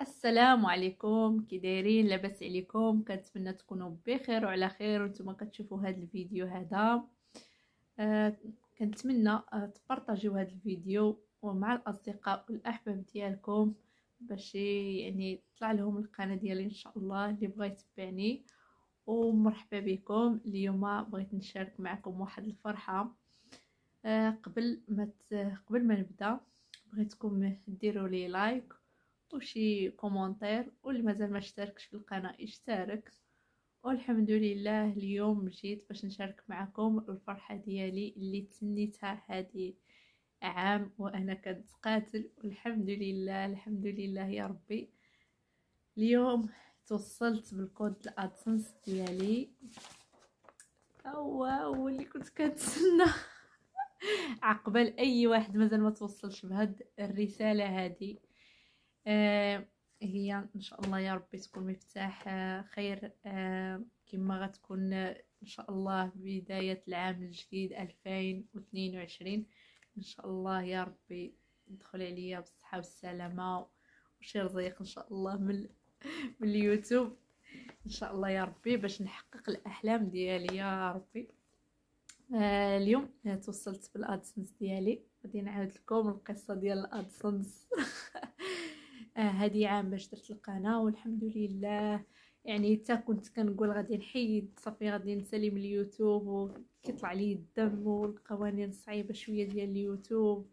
السلام عليكم كي دايرين لاباس عليكم كنتمنى تكونوا بخير وعلى خير وانتم كتشوفوا هذا الفيديو هذا آه كنتمنى آه تبارطاجيو هذا الفيديو ومع الاصدقاء والاحباب ديالكم باش يعني تطلع لهم القناه ديالي ان شاء الله اللي بغى يتبعني ومرحبا بكم اليوم بغيت نشارك معكم واحد الفرحه آه قبل ما قبل ما نبدا بغيتكم ديروا لي لايك حطوا شي كومونتير واللي مازال ما اشتركش في القناه اشترك والحمد لله اليوم جيت باش نشارك معكم الفرحه ديالي اللي تنيتها هذه عام وانا كنتقاتل والحمد لله الحمد لله يا ربي اليوم توصلت بالكود الادسنس ديالي هو هو اللي كنت كنتسنى عقبال اي واحد مازال ما توصلش بهاد الرساله هذه آه، هي ان شاء الله يا ربي تكون مفتاح آه، خير آه، كما غتكون ان شاء الله بدايه العام الجديد 2022 ان شاء الله يا ربي تدخل عليا بالصحه والسلامه وشي رزيق ان شاء الله من من اليوتيوب ان شاء الله يا ربي باش نحقق الاحلام ديالي يا ربي آه اليوم توصلت بالادسنس ديالي غادي نعاود لكم القصه ديال الادسنس هادي آه، عام باش درت القناه والحمد لله يعني حتى كنت كنقول غادي نحيد صافي غادي نسلم اليوتيوب وكيطلع لي الدم والقوانين صعيبه شويه ديال اليوتيوب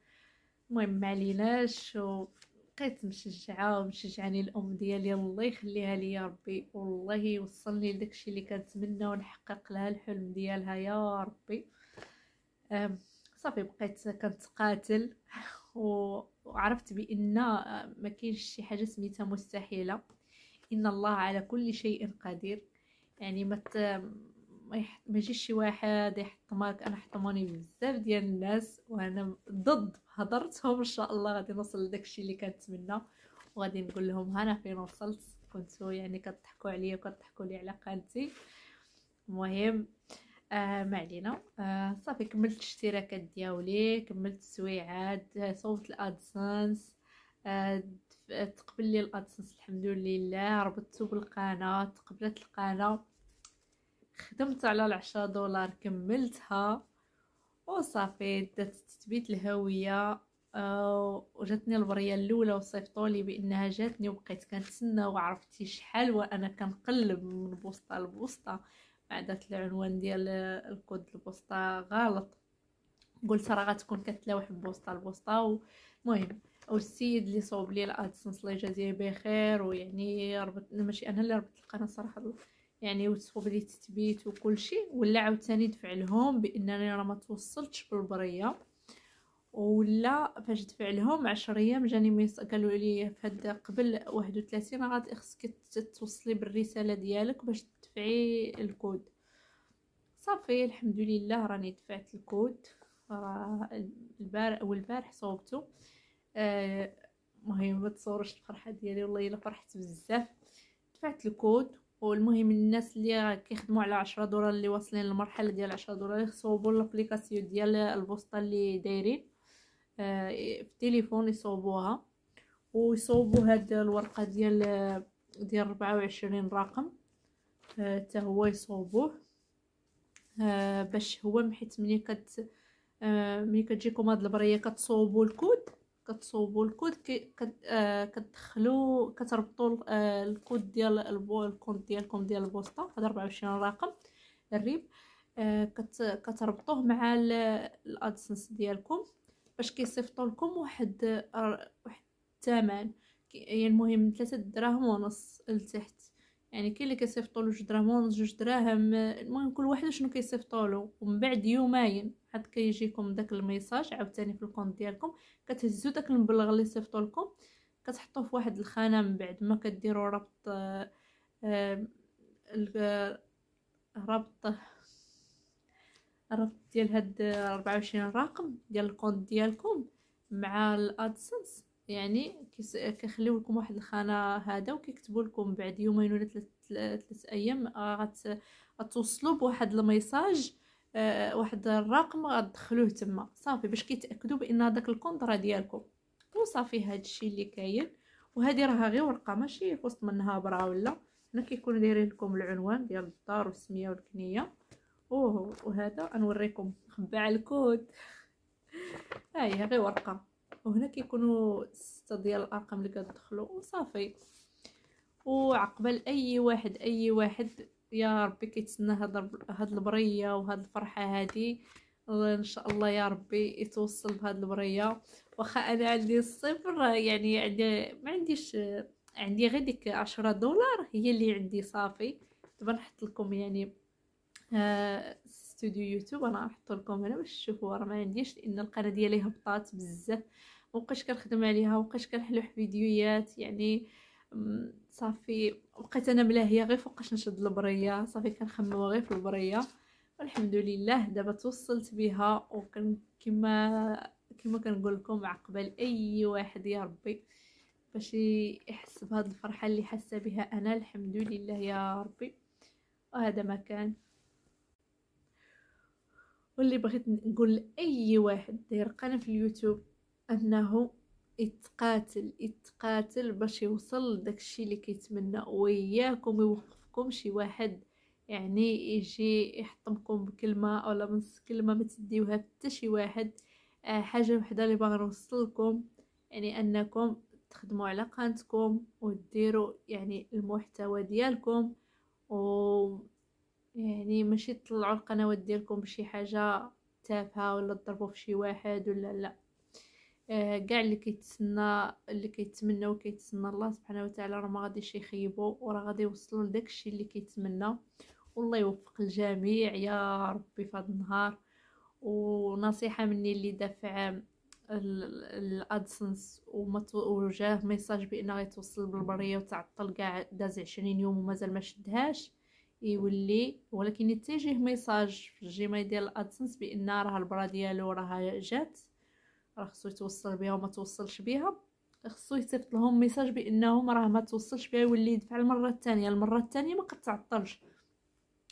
المهم ما عليناش وبقيت مشجعه ومشجعاني الام ديالي الله يخليها لي ربي والله يوصلني لداكشي اللي كنتمنى ونحقق لها الحلم ديالها يا ربي صافي بقيت كنتقاتل وعرفت بان ما كاينش شي حاجه سميتها مستحيله ان الله على كل شيء قدير يعني ما ما يجيش شي واحد يحطمك انا حطموني بزاف ديال الناس وانا ضد هضرتهم ان شاء الله غادي نوصل لداكشي اللي كنتمنى وغادي نقول لهم انا فين وصلت كنتو يعني كتضحكوا عليا وكتضحكوا لي على قناتي المهم آه ما علينا آه صافي كملت الاشتراكات دياولي كملت السويعات صوبت الادسنس آه تقبل لي الادسنس الحمد لله ربطته بالقناه تقبلت القناه خدمت على العشرة دولار كملتها وصافي دات تثبيت الهويه آه وجاتني البريه الاولى وصيفطوا لي بانها جاتني وبقيت كنتسنى وعرفتي شحال وانا كنقلب من بوسطه لبوسطه عادت العنوان ديال الكود البوسطة غلط قلت راه غتكون كتلاوح بوسطة البوسطة المهم والسيد اللي صوب لي الادسنس الله يجازيه بخير ويعني ربط ماشي انا اللي ربطت القناه صراحه يعني وتصوب لي تثبيت وكل شيء ولا عاوتاني دفع لهم بانني راه ما توصلتش بالبريه ولا فاش دفع لهم 10 ايام جاني ميس قالوا لي فهاد قبل 31 غادي خصك توصلي بالرساله ديالك باش تدفعي الكود صافي الحمد لله راني دفعت الكود راه البارح والبارح صوبته آه، المهم ما تصورش الفرحه ديالي والله الا فرحت بزاف دفعت الكود والمهم الناس اللي كيخدموا على 10 دولار اللي واصلين للمرحله ديال 10 دولار يصوبوا لابليكاسيون ديال البوسطه اللي دايرين آه في التليفون يصوبوها ويصوبوا هاد الورقه ديال ديال 24 رقم حتى هو يصوبوه آه، باش هو حيت ملي كت آه، ملي كتجيكم هاد البريه كتصوبوا الكود كتصوبوا الكود كي آه، كتدخلوا كتربطوا الكود ديال الكود ديالكم ديال البوسطه هذا 24 رقم الريب كتربطوه مع الادسنس ديالكم باش كيصيفطوا لكم واحد واحد الثمن يعني المهم 3 دراهم ونص لتحت يعني كاين اللي كيصيفطوا له دراهم ونص جوج دراهم المهم كل واحد شنو كيصيفطوا له ومن بعد يومين عاد كيجيكم داك الميساج عاوتاني في الكونت ديالكم كتهزوا داك المبلغ اللي صيفطوا لكم كتحطوه في واحد الخانه من بعد ما كديروا ربط آه آه ربط الربط ديال هاد 24 رقم ديال الكونت ديالكم مع الادسنس يعني كيخليو لكم واحد الخانه هذا وكيكتبوا لكم بعد يومين ولا ثلاث ايام آه، غتوصلوا بواحد الميساج آه، واحد الرقم غتدخلوه تما صافي باش كيتاكدوا بان داك الكونطرا ديالكم وصافي هذا الشيء اللي كاين وهذه راها غير ورقه ماشي وسط منها برا ولا هنا كيكونوا دايرين لكم العنوان ديال الدار والسميه والكنيه وهذا غنوريكم مخبع على الكود هاهي غير ورقه وهنا كيكونوا ستة ديال الارقام اللي كتدخلوا وصافي وعقبال اي واحد اي واحد يا ربي كيتسنى هاد هاد البريه وهاد الفرحه هادي ان شاء الله يا ربي يتوصل بهاد البريه واخا انا عندي الصفر يعني عندي ما عنديش عندي غير ديك 10 دولار هي اللي عندي صافي دابا نحط لكم يعني آه استوديو يوتيوب انا راح نحط لكم هنا باش تشوفوا راه ما عنديش لان القناه ديالي هبطات بزاف مبقيتش كنخدم عليها مبقيتش كنحلو فيديوهات يعني صافي بقيت انا ملاهيه غير فوقاش نشد البريه صافي كنخمم غير في البريه والحمد لله دابا توصلت بها وكن كما كما كنقول لكم عقبال اي واحد يا ربي باش يحس بهاد الفرحه اللي حاسه بها انا الحمد لله يا ربي وهذا ما كان واللي بغيت نقول لاي واحد داير قناه في اليوتيوب انه يتقاتل يتقاتل باش يوصل لداكشي اللي كيتمنى وياكم يوقفكم شي واحد يعني يجي يحطمكم بكلمه ولا بنص كلمه ما تديوها حتى شي واحد آه حاجه وحده اللي باغا نوصلكم يعني انكم تخدموا على قناتكم وديروا يعني المحتوى ديالكم و يعني ماشي تطلعوا القنوات ديالكم بشي حاجه تافهه ولا تضربوا في شي واحد ولا لا آه، كاع آه اللي كيتسنى اللي كيتمنى وكيتسنى الله سبحانه وتعالى راه ما غاديش يخيبوا وراه غادي يوصلوا لداكشي اللي كيتمنى والله يوفق الجميع يا ربي في هذا النهار ونصيحه مني اللي دافع الادسنس وجاه ميساج بان غيتوصل بالبريه وتعطل كاع داز 20 يوم ومازال ما شدهاش يولي ولكن يتجه ميساج في الجيميل ديال الادسنس بان راه البرا ديالو راه جات راه خصو يتوصل بها وما توصلش بها خصو يصيفط لهم ميساج بانهم راه ما توصلش بها يولي يدفع المره الثانيه المره الثانيه ما كتعطلش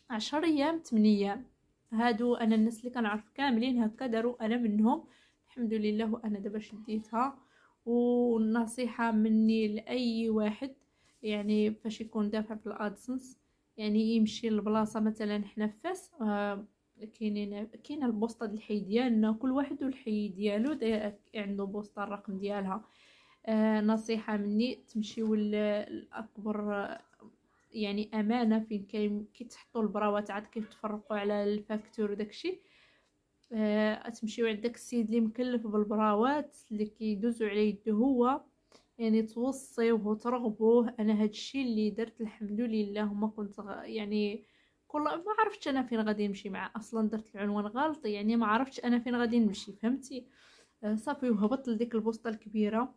10 ايام 8 ايام هادو انا الناس اللي كنعرف كاملين هكا داروا انا منهم الحمد لله وانا دابا شديتها والنصيحه مني لاي واحد يعني فاش يكون دافع في الادسنس يعني يمشي لبلاصه مثلا حنا فاس آه كاينين كاين البوسطه ديال الحي ديالنا كل واحد والحي ديالو عنده بوسطه الرقم ديالها آه نصيحه مني تمشيو لاكبر يعني امانه فين كيتحطوا البراوات عاد كيتفرقوا على الفاكتور وداكشي آه تمشيو عند داك السيد اللي مكلف بالبراوات اللي كيدوزو على يده هو يعني توصيوه وترغبوه انا هادشي اللي درت الحمد لله وما كنت غ... يعني كل ما عرفتش انا فين غادي نمشي معاه اصلا درت العنوان غلط يعني ما عرفتش انا فين غادي نمشي فهمتي آه، صافي وهبط لديك البوسطه الكبيره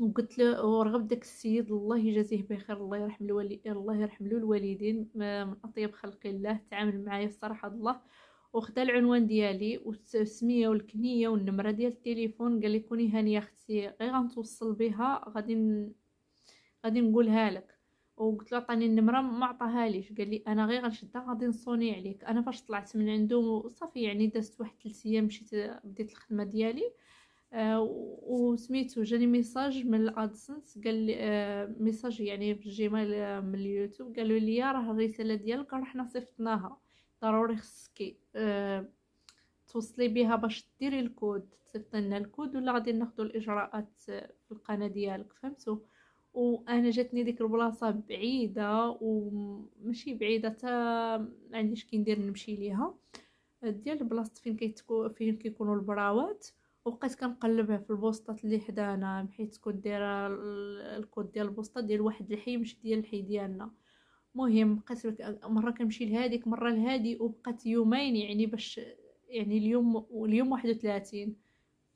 وقلت له ورغب داك السيد الله يجازيه بخير الله يرحم الوالي الله يرحم له الوالدين آه، من اطيب خلق الله تعامل معايا الصراحه الله وخدا العنوان ديالي والسميه والكنيه والنمره ديال التليفون قال لي كوني هانيه اختي غير غنتوصل بها غادي غادي نقولها لك وقلت له عطاني النمره ما عطاها ليش قال لي انا غير غنشدها غادي نصوني عليك انا فاش طلعت من عنده صافي يعني دازت واحد 3 ايام مشيت بديت الخدمه ديالي آه وسميتو جاني ميساج من الادسنس قال لي آه ميساج يعني في الجيميل آه، من اليوتيوب قالوا لي راه الرساله ديالك رحنا صيفطناها ضروري خصك أه توصلي بها باش ديري الكود تصيفطي لنا الكود ولا غادي ناخذ الاجراءات في القناه ديالك فهمتوا وانا جاتني ديك البلاصه بعيده وماشي بعيده حتى ما عنديش كي ندير نمشي ليها ديال البلاصه فين كيتكو فين كيكونوا البراوات وبقيت كنقلبها في البوسطات اللي حدانا حيت كنت دايره الكود ديال البوسطه ديال واحد الحي مش ديال الحي ديالنا مهم بقيت مره كنمشي لهاديك مره لهادي وبقات يومين يعني باش يعني اليوم واليوم 31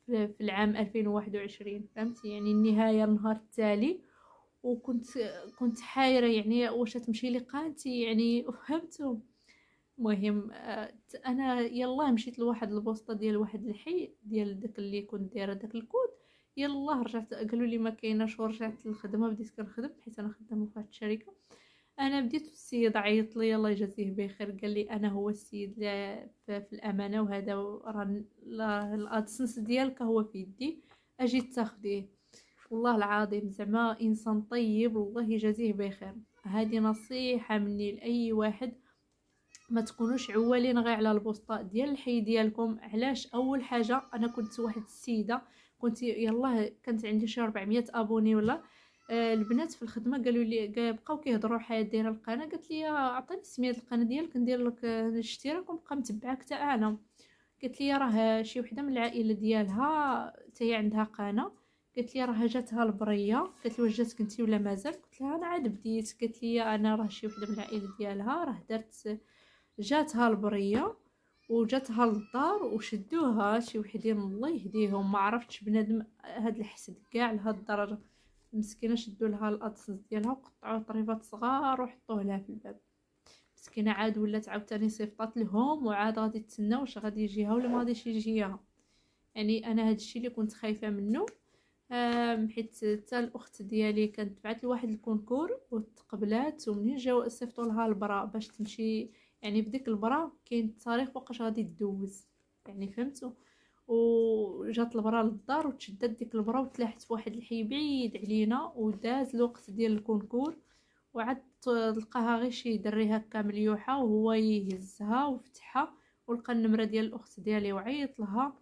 في العام 2021 فهمتي يعني النهايه النهار التالي وكنت كنت حايره يعني واش تمشي لي يعني فهمتو مهم انا يلا مشيت لواحد البوسطه ديال واحد الحي ديال داك اللي كنت دايره داك الكود يلا رجعت قالوا لي ما كايناش ورجعت للخدمه بديت كنخدم حيت انا خدامه في الشركه انا بديت السيد عيط لي الله يجازيه بخير قال لي انا هو السيد في الامانه وهذا راه الادسنس ديالك هو في يدي اجي تاخديه والله العظيم زعما انسان طيب والله يجازيه بخير هذه نصيحه مني لاي واحد ما تكونوش عوالين غير على البوسطه ديال الحي ديالكم علاش اول حاجه انا كنت واحد السيده كنت يلاه كانت عندي شي 400 ابوني ولا آه، البنات في الخدمه قالوا لي بقاو كيهضروا حياه دايره القناه قالت لي آه، عطيني سميه القناه ديالك ندير لك آه، الاشتراك ونبقى متبعاك حتى انا قالت لي راه شي وحده من العائله ديالها حتى هي عندها قناه قالت لي راه جاتها البريه قالت لي واش جاتك انت ولا مازال قلت لها انا عاد بديت قالت لي انا راه شي وحده من العائله ديالها راه دارت جاتها البريه وجاتها للدار وشدوها شي وحدين الله يهديهم ما عرفتش بنادم هاد الحسد كاع لهاد الدرجه مسكينه شدوا لها الادسنس ديالها وقطعوا طريفات صغار وحطوه لها في الباب مسكينه عاد ولات عاوتاني صيفطات لهم وعاد غادي تسنى واش غادي يجيها ولا ما غاديش يجيها يعني انا هذا الشيء اللي كنت خايفه منه حيت حتى الاخت ديالي كانت بعث لواحد الكونكور وتقبلات ومنين جاو صيفطوا لها البرا باش تمشي يعني بديك البرا كاين التاريخ وقاش غادي تدوز يعني فهمتوا وجات المراه للدار وتشدات ديك المراه وتلاحت في واحد الحي بعيد علينا وداز الوقت ديال الكونكور وعاد تلقاها غير شي دري هكا مليوحه وهو يهزها وفتحها ولقى النمره ديال الاخت ديالي وعيط لها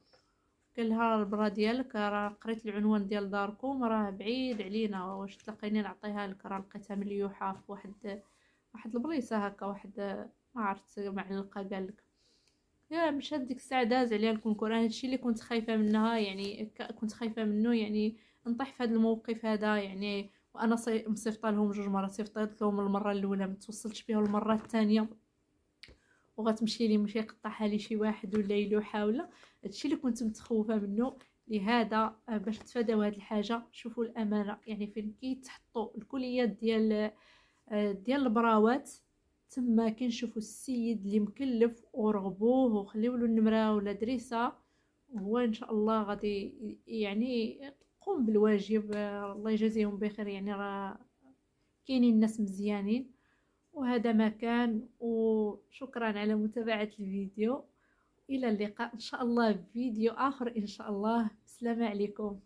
قال لها البرا ديالك راه قريت العنوان ديال داركم راه بعيد علينا واش تلاقيني نعطيها لك راه لقيتها مليوحه في واحد واحد البليصه هكا واحد ما عرفت معلقه قال لك لا مش هديك الساعه داز عليها الكونكور انا هادشي اللي كنت خايفه منها يعني كنت خايفه منه يعني نطيح في هذا الموقف هذا يعني وانا مصيفطه لهم جوج مرات صيفطت لهم المره الاولى ما توصلتش بها المره الثانيه وغتمشي لي مشي يقطعها لي شي واحد ولا يلوحها ولا هادشي اللي كنت متخوفه منه لهذا آه، باش تفاداو هاد الحاجه شوفوا الامانه يعني فين كيتحطوا الكليات ديال آه، ديال البراوات تما كنشوفوا السيد اللي مكلف ورغبوه وخليولو النمره ولا دريسه هو ان شاء الله غادي يعني يقوم بالواجب آه، الله يجازيهم بخير يعني راه كاينين ناس مزيانين وهذا ما كان وشكرا على متابعه الفيديو الى اللقاء ان شاء الله فيديو اخر ان شاء الله بسلامه عليكم